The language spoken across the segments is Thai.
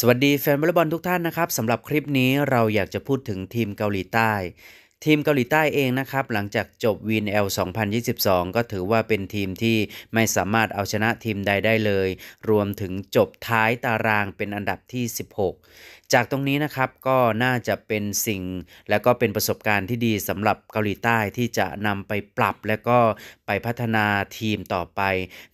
สวัสดีแฟนบอลบอลทุกท่านนะครับ สำหรับคลิปนี้เราอยากจะพูดถึงทีมเกาหลีใต้ทีมเกาหลีใต้เองนะครับหลังจากจบ VNL 2022 ก็ถือว่าเป็นทีมที่ไม่สามารถเอาชนะทีมใดได้เลย รวมถึงจบท้ายตารางเป็นอันดับที่ 16 จากตรงนี้นะครับก็น่าจะเป็นสิ่งและก็เป็นประสบการณ์ที่ดีสำหรับเกาหลีใต้ที่จะนำไปปรับและก็ไปพัฒนาทีมต่อไป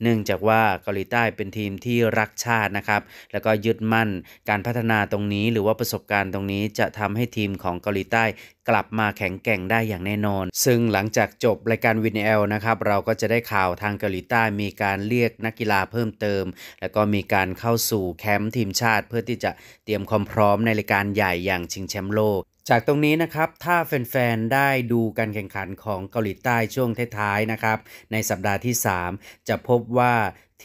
เนื่องจากว่าเกาหลีใต้เป็นทีมที่รักชาตินะครับแล้วก็ยึดมั่นการพัฒนาตรงนี้ หรือว่าประสบการณ์ตรงนี้จะทำให้ทีมของเกาหลีใต้กลับมาแข่งงแกร่งได้อย่างแน่นอน ซึ่งหลังจากจบรายการวินเอลนะครับ เราก็จะได้ข่าวทางเกาหลีใต้มีการเรียกนักกีฬาเพิ่มเติม แล้วก็มีการเข้าสู่แคมป์ทีมชาติ เพื่อที่จะเตรียมความพร้อมในรายการใหญ่อย่างชิงแชมป์โลกจากตรงนี้นะครับถ้าแฟนๆ ได้ดูการแข่งขันของเกาหลีใต้ช่วงท้ายๆ นะครับในสัปดาห์ที่ 3 จะพบว่า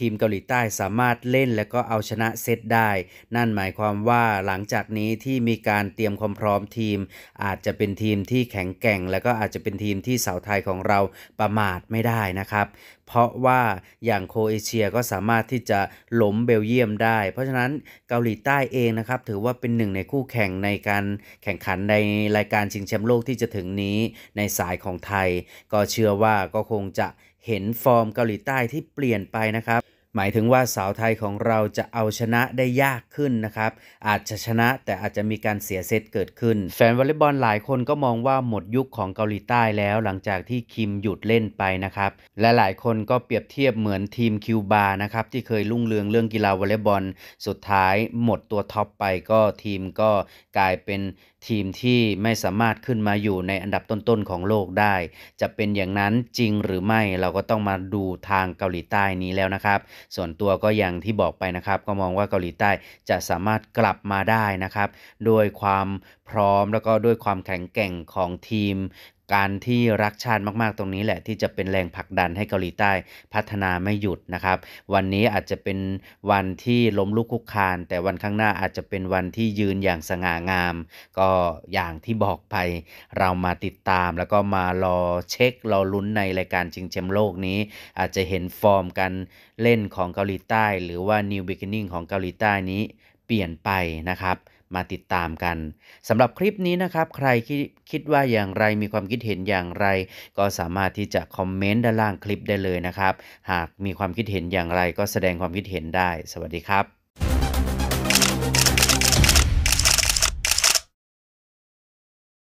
ทีมเกาหลีใต้สามารถเล่น และก็เอาชนะเซตได้ นั่นหมายความว่าหลังจากนี้ที่มีการเตรียมความพร้อมทีม อาจจะเป็นทีมที่แข็งแกร่ง และก็อาจจะเป็นทีมที่สาวไทยของเราประมาทไม่ได้นะครับเพราะว่าอย่างโคเอเชียก็สามารถที่จะล้มเบลเยียมได้ เพราะฉะนั้นเกาหลีใต้เองนะครับถือว่าเป็นหนึ่งในคู่แข่งในการแข่งขันในรายการชิงแชมป์โลกที่จะถึงนี้ในสายของไทย ก็เชื่อว่าก็คงจะเห็นฟอร์มเกาหลีใต้ที่เปลี่ยนไปนะครับหมายถึงว่าสาวไทยของเราจะเอาชนะได้ยากขึ้นนะครับ อาจจะชนะแต่อาจจะมีการเสียเซตเกิดขึ้น แฟนวอลเลย์บอลหลายคนก็มองว่าหมดยุคของเกาหลีใต้แล้วหลังจากที่คิมหยุดเล่นไปนะครับ และหลายคนก็เปรียบเทียบเหมือนทีมคิวบานะครับที่เคยรุ่งเรืองเรื่องกีฬาวอลเลย์บอล สุดท้ายหมดตัวท็อปไปก็ทีมก็กลายเป็นทีมที่ไม่สามารถขึ้นมาอยู่ในอันดับต้นๆ ของโลกได้ จะเป็นอย่างนั้นจริงหรือไม่เราก็ต้องมาดูทางเกาหลีใต้นี้แล้วนะครับส่วนตัวก็อย่างที่บอกไปนะครับ ก็มองว่าเกาหลีใต้จะสามารถกลับมาได้นะครับ ด้วยความพร้อมแล้วก็ด้วยความแข็งแกร่งของทีมการที่รักชาติมากๆ ตรงนี้แหละที่จะเป็นแรงผลักดันให้เกาหลีใต้พัฒนาไม่หยุดนะครับ วันนี้อาจจะเป็นวันที่ล้มลุกคุกคาน แต่วันข้างหน้าอาจจะเป็นวันที่ยืนอย่างสง่างาม ก็อย่างที่บอกไปเรามาติดตาม แล้วก็มารอเช็ครอลุ้นในรายการชิงแชมป์โลกนี้ อาจจะเห็นฟอร์มการเล่นของเกาหลีใต้ หรือว่านิวบ g กินิ่งของเกาหลีใต้นี้เปลี่ยนไปนะครับมาติดตามกันสำหรับคลิปนี้นะครับ ใครคิดคิดว่าอย่างไรมีความคิดเห็นอย่างไร ก็สามารถที่จะคอมเมนต์ด้านล่างคลิปได้เลยนะครับ หากมีความคิดเห็นอย่างไรก็แสดงความคิดเห็นได้ สวัสดีครับ